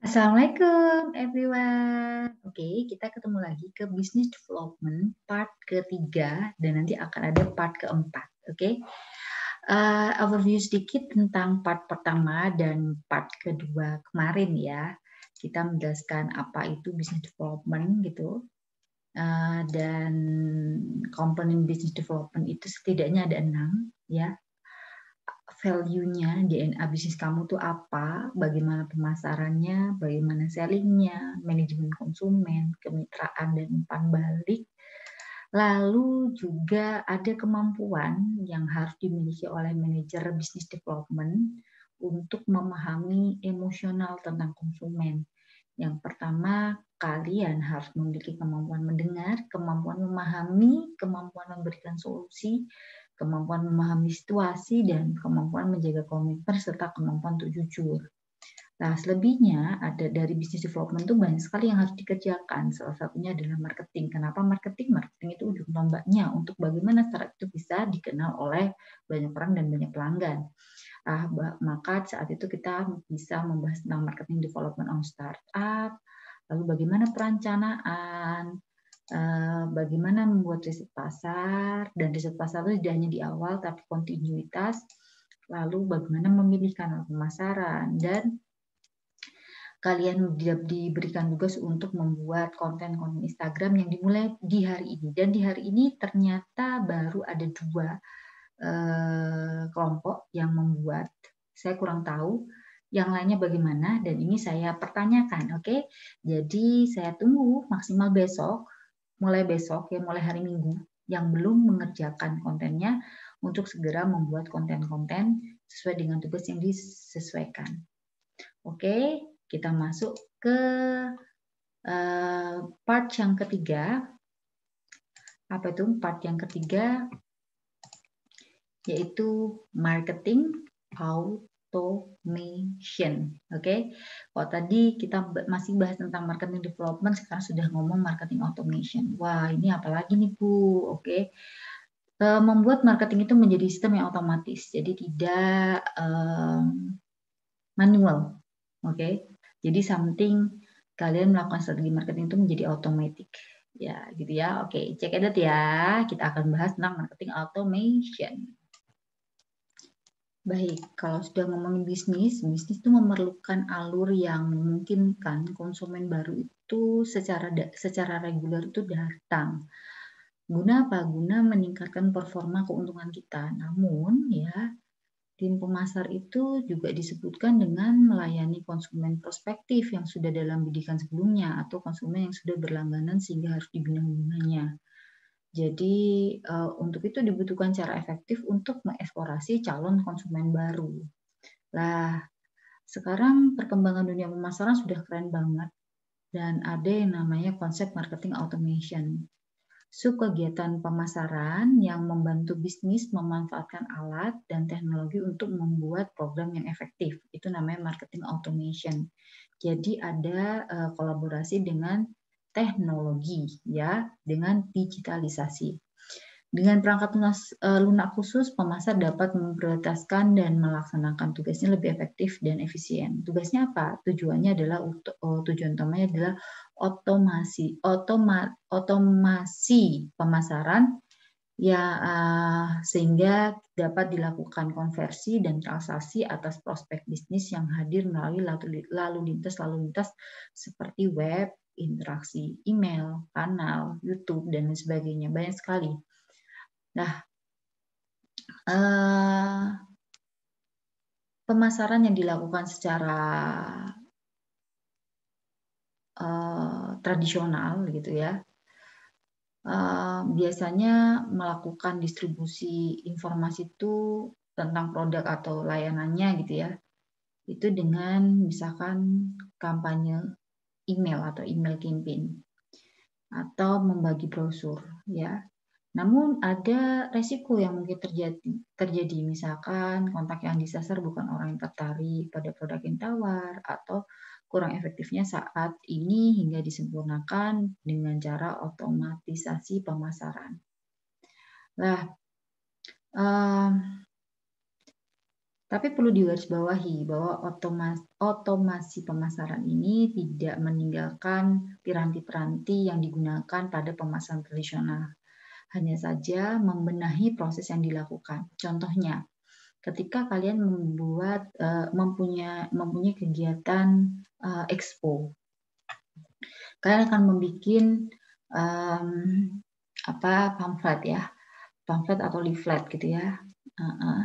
Assalamualaikum everyone. Oke, okay, kita ketemu lagi ke business development part ketiga dan nanti akan ada part keempat. Oke, okay? uh, eh, overview sedikit tentang part pertama dan part kedua kemarin ya. Kita menjelaskan apa itu business development gitu uh, dan komponen business development itu setidaknya ada enam ya value-nya DNA bisnis kamu tuh apa, bagaimana pemasarannya, bagaimana sellingnya, manajemen konsumen, kemitraan dan umpan balik. Lalu juga ada kemampuan yang harus dimiliki oleh manajer bisnis development untuk memahami emosional tentang konsumen. Yang pertama, kalian harus memiliki kemampuan mendengar, kemampuan memahami, kemampuan memberikan solusi, kemampuan memahami situasi, dan kemampuan menjaga komitmen serta kemampuan untuk jujur. Nah, selebihnya ada dari bisnis development tuh banyak sekali yang harus dikerjakan. Salah satunya adalah marketing. Kenapa marketing? Marketing itu ujung tombaknya untuk bagaimana startup itu bisa dikenal oleh banyak orang dan banyak pelanggan. Ah, maka saat itu kita bisa membahas tentang marketing development on startup, lalu bagaimana perencanaan, Eh, bagaimana membuat riset pasar dan riset pasar itu tidak hanya di awal tapi kontinuitas lalu bagaimana memilih kanal pemasaran dan kalian diberikan tugas untuk membuat konten-konten Instagram yang dimulai di hari ini dan di hari ini ternyata baru ada dua eh, kelompok yang membuat saya kurang tahu yang lainnya bagaimana dan ini saya pertanyakan oke okay? jadi saya tunggu maksimal besok mulai besok ya mulai hari Minggu yang belum mengerjakan kontennya untuk segera membuat konten-konten sesuai dengan tugas yang disesuaikan. Oke, kita masuk ke eh, part yang ketiga. Apa itu part yang ketiga? Yaitu marketing, out automation. Oke, okay? kalau tadi kita masih bahas tentang marketing development, sekarang sudah ngomong marketing automation. Wah, ini apalagi nih Bu? Oke, okay? E, membuat marketing itu menjadi sistem yang otomatis, jadi tidak um, manual. Oke, okay? jadi something kalian melakukan strategi marketing itu menjadi otomatis, ya gitu ya oke okay, cek edit ya kita akan bahas tentang marketing automation Baik, kalau sudah ngomongin bisnis, bisnis itu memerlukan alur yang memungkinkan konsumen baru itu secara secara reguler itu datang. Guna apa? Guna meningkatkan performa keuntungan kita. Namun ya, tim pemasar itu juga disebutkan dengan melayani konsumen prospektif yang sudah dalam bidikan sebelumnya atau konsumen yang sudah berlangganan sehingga harus dibina-binanya. Jadi eh, untuk itu dibutuhkan cara efektif untuk mengeksplorasi calon konsumen baru. Lah, sekarang perkembangan dunia pemasaran sudah keren banget dan ada yang namanya konsep marketing automation. Sub kegiatan pemasaran yang membantu bisnis memanfaatkan alat dan teknologi untuk membuat program yang efektif. Itu namanya marketing automation. Jadi ada eh, kolaborasi dengan teknologi ya dengan digitalisasi. Dengan perangkat lunas, eh, lunak khusus, pemasar dapat memprioritaskan dan melaksanakan tugasnya lebih efektif dan efisien. Tugasnya apa? Tujuannya adalah oh, tujuan utamanya adalah otomasi, otoma, otomasi pemasaran ya eh, sehingga dapat dilakukan konversi dan transaksi atas prospek bisnis yang hadir melalui lalu lintas lalu lintas seperti web, interaksi email, kanal, YouTube, dan lain sebagainya. Banyak sekali. Nah, eh, pemasaran yang dilakukan secara eh, tradisional gitu ya, eh, biasanya melakukan distribusi informasi itu tentang produk atau layanannya gitu ya, itu dengan misalkan kampanye email atau email campaign atau membagi brosur ya. Namun ada resiko yang mungkin terjadi, terjadi misalkan kontak yang disasar bukan orang yang tertarik pada produk yang tawar atau kurang efektifnya saat ini hingga disempurnakan dengan cara otomatisasi pemasaran. Nah, tapi perlu digarisbawahi bahwa otomasi, otomasi pemasaran ini tidak meninggalkan piranti-piranti yang digunakan pada pemasaran tradisional. Hanya saja membenahi proses yang dilakukan. Contohnya, ketika kalian membuat eh, mempunyai mempunyai kegiatan eh, expo, kalian akan membuat um, apa pamflet ya, pamflet atau leaflet gitu ya. Uh -uh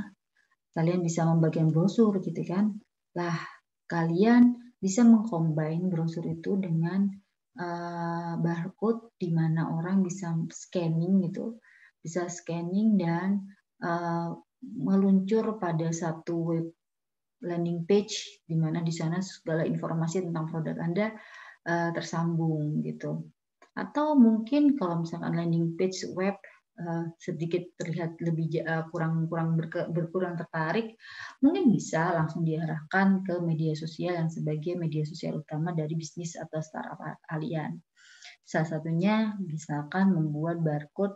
kalian bisa membagikan brosur gitu kan. Lah, kalian bisa mengcombine brosur itu dengan uh, barcode di mana orang bisa scanning gitu, bisa scanning dan uh, meluncur pada satu web landing page di mana di sana segala informasi tentang produk Anda uh, tersambung gitu. Atau mungkin kalau misalkan landing page web Eh, sedikit terlihat lebih eh, kurang kurang berke, berkurang tertarik, mungkin bisa langsung diarahkan ke media sosial yang sebagai media sosial utama dari bisnis atau startup kalian. Salah satunya misalkan membuat barcode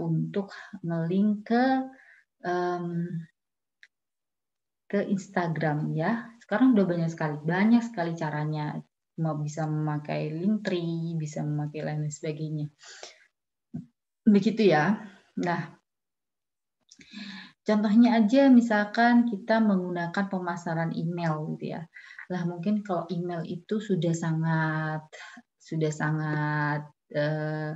untuk ngelink ke um, ke Instagram ya. Sekarang udah banyak sekali, banyak sekali caranya. Mau bisa memakai link tree bisa memakai lain sebagainya begitu ya. Nah, contohnya aja misalkan kita menggunakan pemasaran email gitu ya. Lah mungkin kalau email itu sudah sangat sudah sangat eh,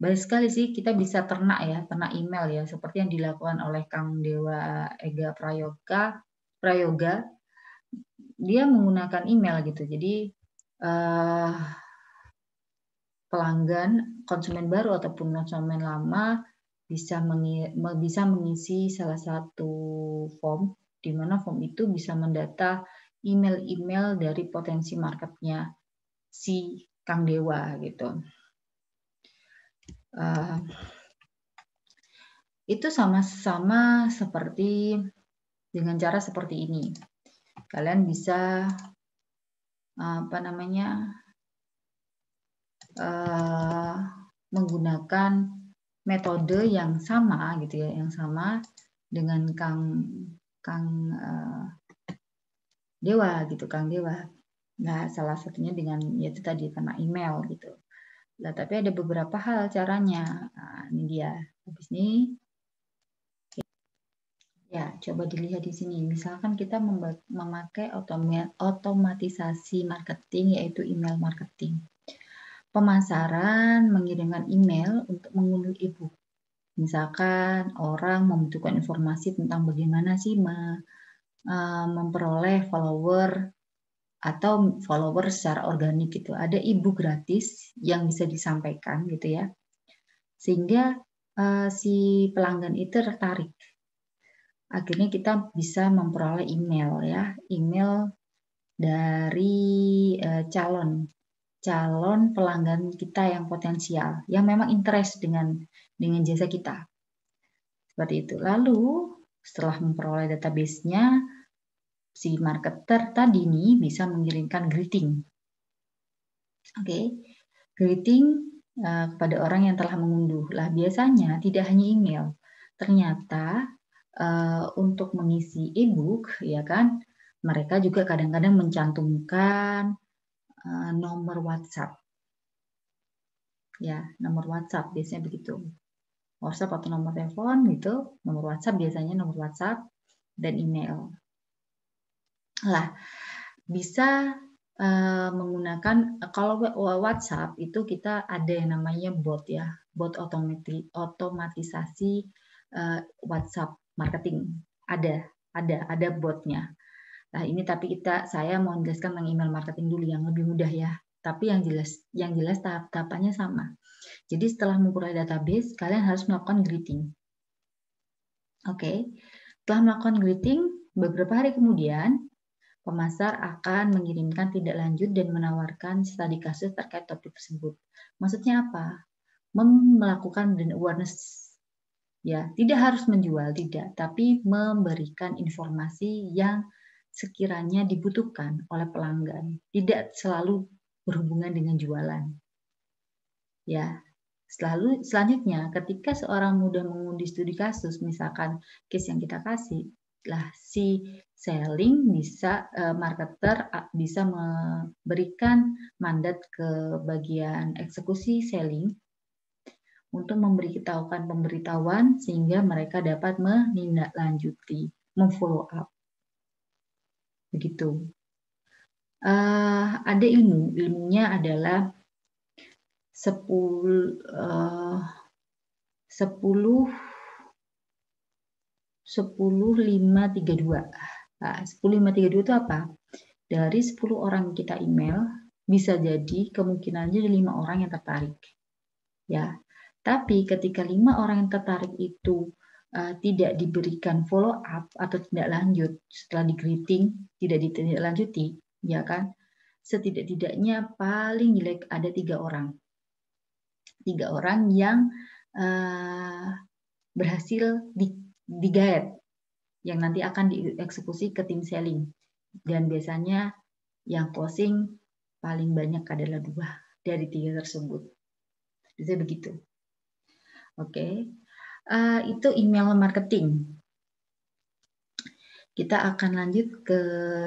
banyak sekali sih kita bisa ternak ya, ternak email ya seperti yang dilakukan oleh Kang Dewa Ega Prayoga Prayoga dia menggunakan email gitu. Jadi eh, pelanggan konsumen baru ataupun konsumen lama bisa mengi, bisa mengisi salah satu form di mana form itu bisa mendata email-email dari potensi marketnya si Kang Dewa gitu. Uh, itu sama-sama seperti dengan cara seperti ini. Kalian bisa apa namanya uh, menggunakan metode yang sama gitu ya, yang sama dengan Kang Kang uh, Dewa gitu, Kang Dewa. Nah, salah satunya dengan yaitu tadi karena email gitu. lah tapi ada beberapa hal caranya. Nah, ini dia. Habis ini Ya, coba dilihat di sini. Misalkan kita memakai otomatisasi marketing, yaitu email marketing pemasaran mengirimkan email untuk mengunduh ibu. Misalkan orang membutuhkan informasi tentang bagaimana sih e, memperoleh follower atau follower secara organik gitu. Ada ibu gratis yang bisa disampaikan gitu ya. Sehingga e, si pelanggan itu tertarik. Akhirnya kita bisa memperoleh email ya, email dari e, calon calon pelanggan kita yang potensial yang memang interest dengan dengan jasa kita. Seperti itu. Lalu setelah memperoleh database-nya si marketer tadi ini bisa mengirimkan greeting. Oke. Okay. Greeting eh, kepada orang yang telah mengunduh. Lah biasanya tidak hanya email. Ternyata eh, untuk mengisi e-book ya kan mereka juga kadang-kadang mencantumkan Eh, nomor WhatsApp. Ya, nomor WhatsApp biasanya begitu. WhatsApp atau nomor telepon gitu, nomor WhatsApp biasanya nomor WhatsApp dan email. Lah, bisa uh, menggunakan kalau WhatsApp itu kita ada yang namanya bot ya, bot otomati, otomatisasi uh, WhatsApp marketing. Ada, ada, ada botnya. Nah, ini tapi kita saya mau jelaskan tentang email marketing dulu yang lebih mudah ya. Tapi yang jelas yang jelas tahap-tahapannya sama. Jadi setelah memperoleh database, kalian harus melakukan greeting. Oke. Okay. Setelah melakukan greeting, beberapa hari kemudian pemasar akan mengirimkan tidak lanjut dan menawarkan studi kasus terkait topik tersebut. Maksudnya apa? Mem melakukan brand awareness ya, tidak harus menjual tidak, tapi memberikan informasi yang sekiranya dibutuhkan oleh pelanggan, tidak selalu berhubungan dengan jualan. Ya, selalu selanjutnya ketika seorang muda mengundi studi kasus, misalkan case yang kita kasih, lah si selling bisa e, marketer bisa memberikan mandat ke bagian eksekusi selling untuk memberitahukan pemberitahuan sehingga mereka dapat menindaklanjuti, memfollow up begitu. Uh, ada ilmu, ilmunya adalah 10 10 10 10532. Nah, 10532 itu apa? Dari 10 orang kita email bisa jadi kemungkinannya ada 5 orang yang tertarik. Ya. Tapi ketika 5 orang yang tertarik itu Eh, tidak diberikan follow up atau tidak lanjut setelah di greeting tidak ditindaklanjuti ya kan setidak-tidaknya paling jelek ada tiga orang tiga orang yang uh, berhasil di, yang nanti akan dieksekusi ke tim selling dan biasanya yang closing paling banyak adalah dua dari tiga tersebut. Bisa begitu. Oke, okay. Eh, itu email marketing. Kita akan lanjut ke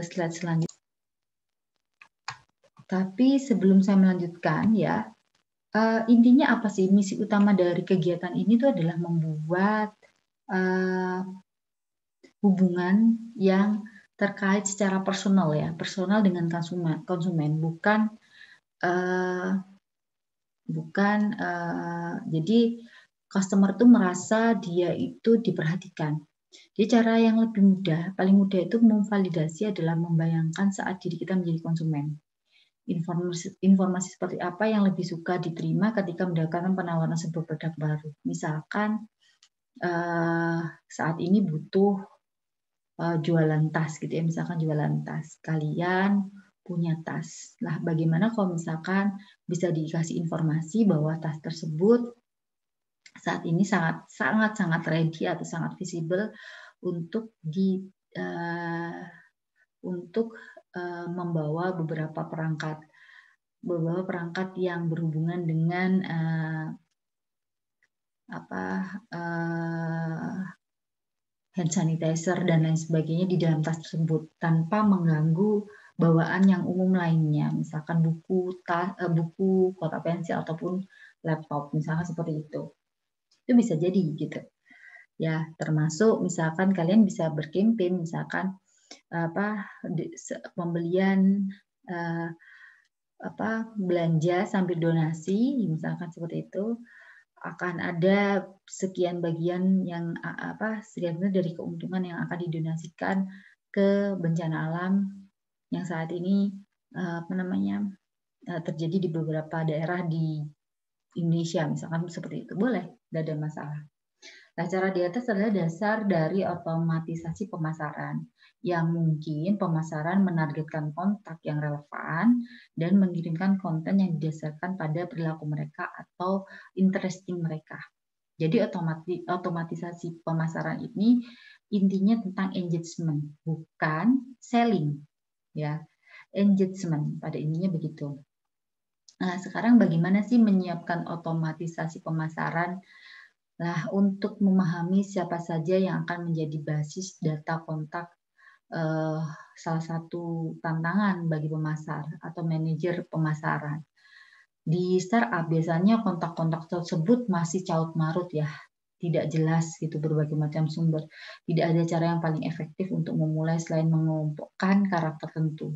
slide selanjutnya. Tapi sebelum saya melanjutkan ya, uh, intinya apa sih misi utama dari kegiatan ini itu adalah membuat uh, hubungan yang terkait secara personal ya, personal dengan konsumen, konsumen bukan uh, bukan uh, jadi customer tuh merasa dia itu diperhatikan. Jadi cara yang lebih mudah, paling mudah itu memvalidasi adalah membayangkan saat diri kita menjadi konsumen. Informasi, informasi seperti apa yang lebih suka diterima ketika mendapatkan penawaran sebuah produk baru. Misalkan uh, saat ini butuh uh, jualan tas gitu ya, misalkan jualan tas. Kalian punya tas. Lah bagaimana kalau misalkan bisa dikasih informasi bahwa tas tersebut saat ini sangat sangat sangat ready atau sangat visible untuk di uh, untuk uh, membawa beberapa perangkat beberapa perangkat yang berhubungan dengan uh, apa uh, hand sanitizer dan lain sebagainya di dalam tas tersebut tanpa mengganggu bawaan yang umum lainnya misalkan buku tas buku kotak pensil ataupun laptop misalkan seperti itu itu bisa jadi gitu ya termasuk misalkan kalian bisa berkimpin misalkan apa pembelian eh, apa belanja sambil donasi misalkan seperti itu akan ada sekian bagian yang apa sekian dari keuntungan yang akan didonasikan ke bencana alam yang saat ini eh, apa namanya eh, terjadi di beberapa daerah di Indonesia misalkan seperti itu boleh tidak ada masalah. Nah, cara di atas adalah dasar dari otomatisasi pemasaran yang mungkin pemasaran menargetkan kontak yang relevan dan mengirimkan konten yang didasarkan pada perilaku mereka atau interesting mereka. Jadi otomati, otomatisasi pemasaran ini intinya tentang engagement, bukan selling. Ya, engagement pada intinya begitu. Nah, sekarang bagaimana sih menyiapkan otomatisasi pemasaran Nah, untuk memahami siapa saja yang akan menjadi basis data kontak eh, salah satu tantangan bagi pemasar atau manajer pemasaran. Di startup biasanya kontak-kontak tersebut masih caut marut ya, tidak jelas gitu berbagai macam sumber. Tidak ada cara yang paling efektif untuk memulai selain mengelompokkan karakter tertentu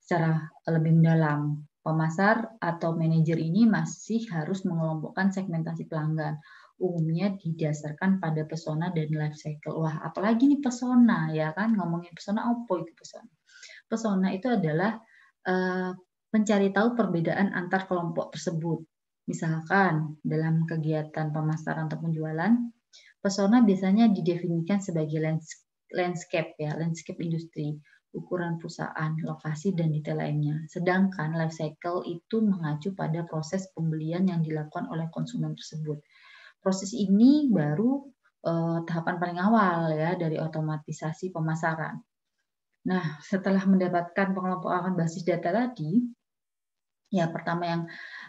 secara lebih mendalam. Pemasar atau manajer ini masih harus mengelompokkan segmentasi pelanggan umumnya didasarkan pada pesona dan life cycle. Wah, apalagi nih pesona ya kan ngomongin pesona opo itu pesona. Pesona itu adalah uh, mencari tahu perbedaan antar kelompok tersebut. Misalkan dalam kegiatan pemasaran atau penjualan, pesona biasanya didefinisikan sebagai landscape ya, landscape industri, ukuran perusahaan, lokasi dan detail lainnya. Sedangkan life cycle itu mengacu pada proses pembelian yang dilakukan oleh konsumen tersebut proses ini baru eh, tahapan paling awal ya dari otomatisasi pemasaran. Nah, setelah mendapatkan pengelompokan basis data tadi, ya pertama yang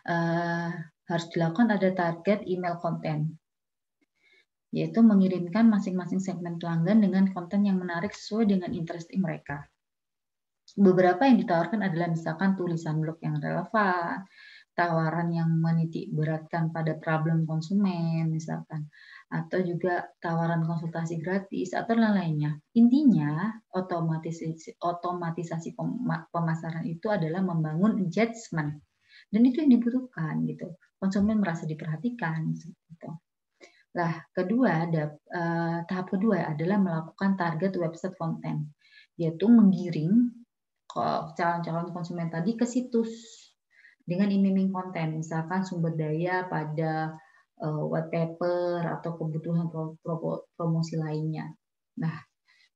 eh, harus dilakukan ada target email konten, yaitu mengirimkan masing-masing segmen pelanggan dengan konten yang menarik sesuai dengan interest mereka. Beberapa yang ditawarkan adalah misalkan tulisan blog yang relevan, tawaran yang menitik beratkan pada problem konsumen misalkan atau juga tawaran konsultasi gratis atau lain-lainnya. Intinya otomatisasi otomatisasi pemasaran itu adalah membangun engagement dan itu yang dibutuhkan gitu. Konsumen merasa diperhatikan gitu. Lah, kedua ada eh, tahap kedua adalah melakukan target website konten yaitu menggiring calon-calon konsumen tadi ke situs dengan iming-iming konten, misalkan sumber daya pada uh, white paper atau kebutuhan pro pro promosi lainnya. Nah,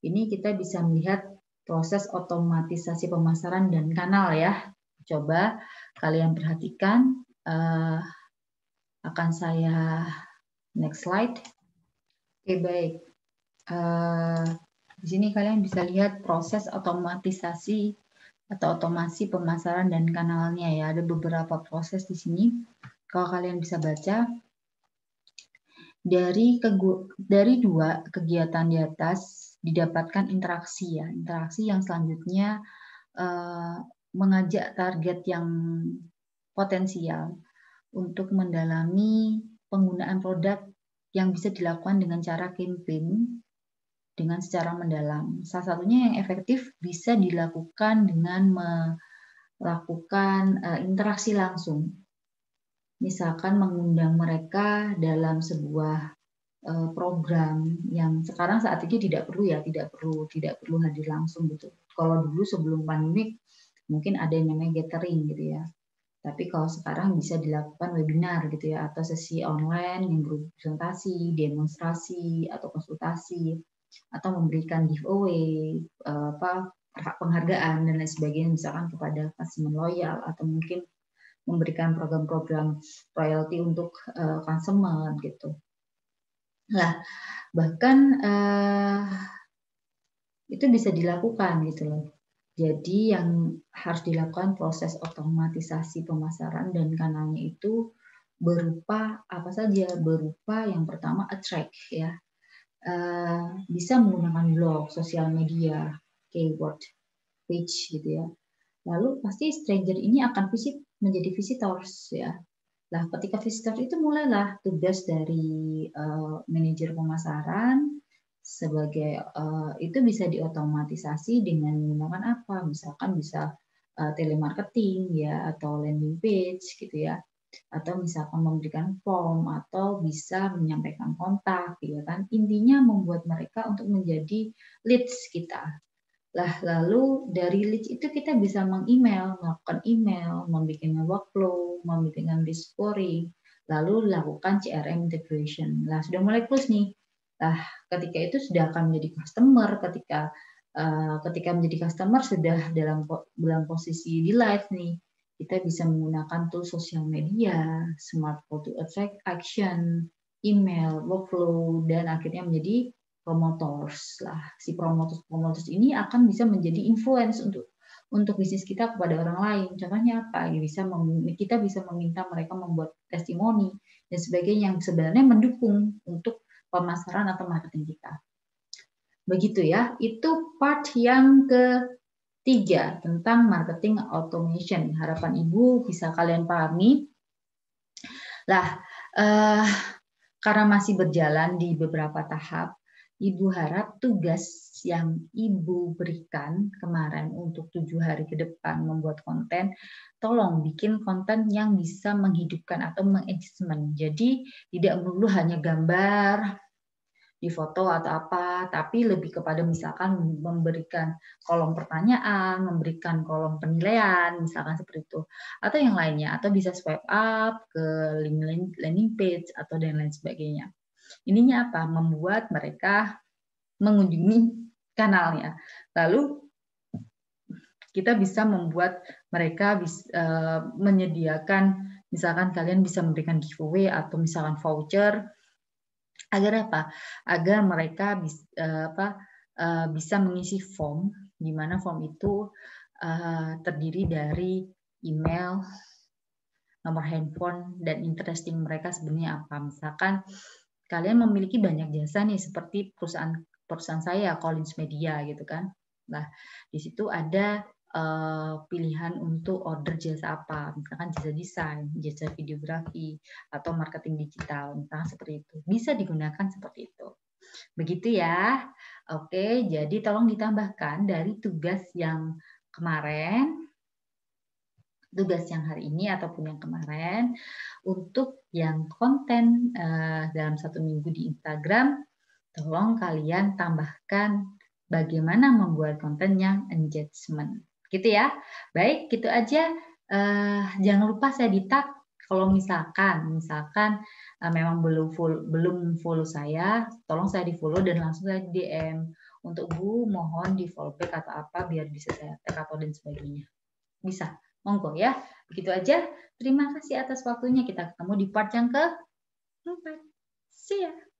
ini kita bisa melihat proses otomatisasi pemasaran dan kanal ya. Coba kalian perhatikan, uh, akan saya next slide. Oke okay, baik, uh, di sini kalian bisa lihat proses otomatisasi atau otomasi pemasaran dan kanalnya ya. Ada beberapa proses di sini. Kalau kalian bisa baca dari dari dua kegiatan di atas didapatkan interaksi ya, interaksi yang selanjutnya eh, mengajak target yang potensial untuk mendalami penggunaan produk yang bisa dilakukan dengan cara campaign dengan secara mendalam. Salah satunya yang efektif bisa dilakukan dengan melakukan eh, interaksi langsung. Misalkan mengundang mereka dalam sebuah eh, program yang sekarang saat ini tidak perlu ya, tidak perlu tidak perlu hadir langsung gitu. Kalau dulu sebelum pandemik mungkin ada yang namanya gathering gitu ya. Tapi kalau sekarang bisa dilakukan webinar gitu ya atau sesi online yang berupa presentasi, demonstrasi atau konsultasi atau memberikan giveaway eh, apa penghargaan dan lain sebagainya misalkan kepada konsumen loyal atau mungkin memberikan program-program royalty untuk uh, eh, konsumen gitu. Lah, bahkan uh, itu bisa dilakukan gitu loh. Jadi yang harus dilakukan proses otomatisasi pemasaran dan kanalnya itu berupa apa saja? Berupa yang pertama attract ya. Eh, bisa menggunakan blog, sosial media, keyword, page gitu ya. Lalu pasti stranger ini akan visit menjadi visitors ya. Nah, ketika visitor itu mulailah tugas dari uh, manajer pemasaran sebagai uh, itu bisa diotomatisasi dengan menggunakan apa? Misalkan bisa uh, telemarketing ya atau landing page gitu ya atau misalkan memberikan form atau bisa menyampaikan kontak gitu kan intinya membuat mereka untuk menjadi leads kita lah lalu dari leads itu kita bisa meng-email melakukan email membuat workflow membuat discovery lalu lakukan CRM integration lah sudah mulai plus nih lah ketika itu sudah akan menjadi customer ketika uh, ketika menjadi customer sudah dalam dalam posisi di live nih kita bisa menggunakan tool sosial media, smart call to action, email, workflow, dan akhirnya menjadi promoters lah. Si promoters promoters ini akan bisa menjadi influence untuk untuk bisnis kita kepada orang lain. Contohnya apa? Bisa kita bisa meminta mereka membuat testimoni dan sebagainya yang sebenarnya mendukung untuk pemasaran atau marketing kita. Begitu ya. Itu part yang ke 3 tentang marketing automation. Harapan Ibu bisa kalian pahami. Lah, eh, karena masih berjalan di beberapa tahap, Ibu harap tugas yang Ibu berikan kemarin untuk tujuh hari ke depan membuat konten, tolong bikin konten yang bisa menghidupkan atau mengengagement. Jadi tidak perlu hanya gambar, di foto atau apa, tapi lebih kepada misalkan memberikan kolom pertanyaan, memberikan kolom penilaian, misalkan seperti itu, atau yang lainnya, atau bisa swipe up ke link landing page atau dan lain sebagainya. Ininya apa? Membuat mereka mengunjungi kanalnya. Lalu kita bisa membuat mereka bisa, uh, eh, menyediakan misalkan kalian bisa memberikan giveaway atau misalkan voucher agar apa? Agar mereka bisa, eh, apa, eh, bisa mengisi form di mana form itu eh, terdiri dari email, nomor handphone dan interesting mereka sebenarnya apa. Misalkan kalian memiliki banyak jasa nih seperti perusahaan perusahaan saya Collins Media gitu kan. Nah, di situ ada Eh, pilihan untuk order jasa apa, misalkan jasa desain, jasa videografi, atau marketing digital, misalkan seperti itu. Bisa digunakan seperti itu. Begitu ya. Oke, jadi tolong ditambahkan dari tugas yang kemarin, tugas yang hari ini ataupun yang kemarin, untuk yang konten uh, dalam satu minggu di Instagram, tolong kalian tambahkan bagaimana membuat kontennya yang engagement. Gitu ya. Baik, gitu aja. Uh, jangan lupa saya ditak kalau misalkan misalkan uh, memang belum full, belum follow saya, tolong saya di follow dan langsung saya DM untuk Bu mohon di follow back atau apa biar bisa saya tag atau dan sebagainya. Bisa, monggo ya. Begitu aja. Terima kasih atas waktunya. Kita ketemu di part yang ke 4. See ya.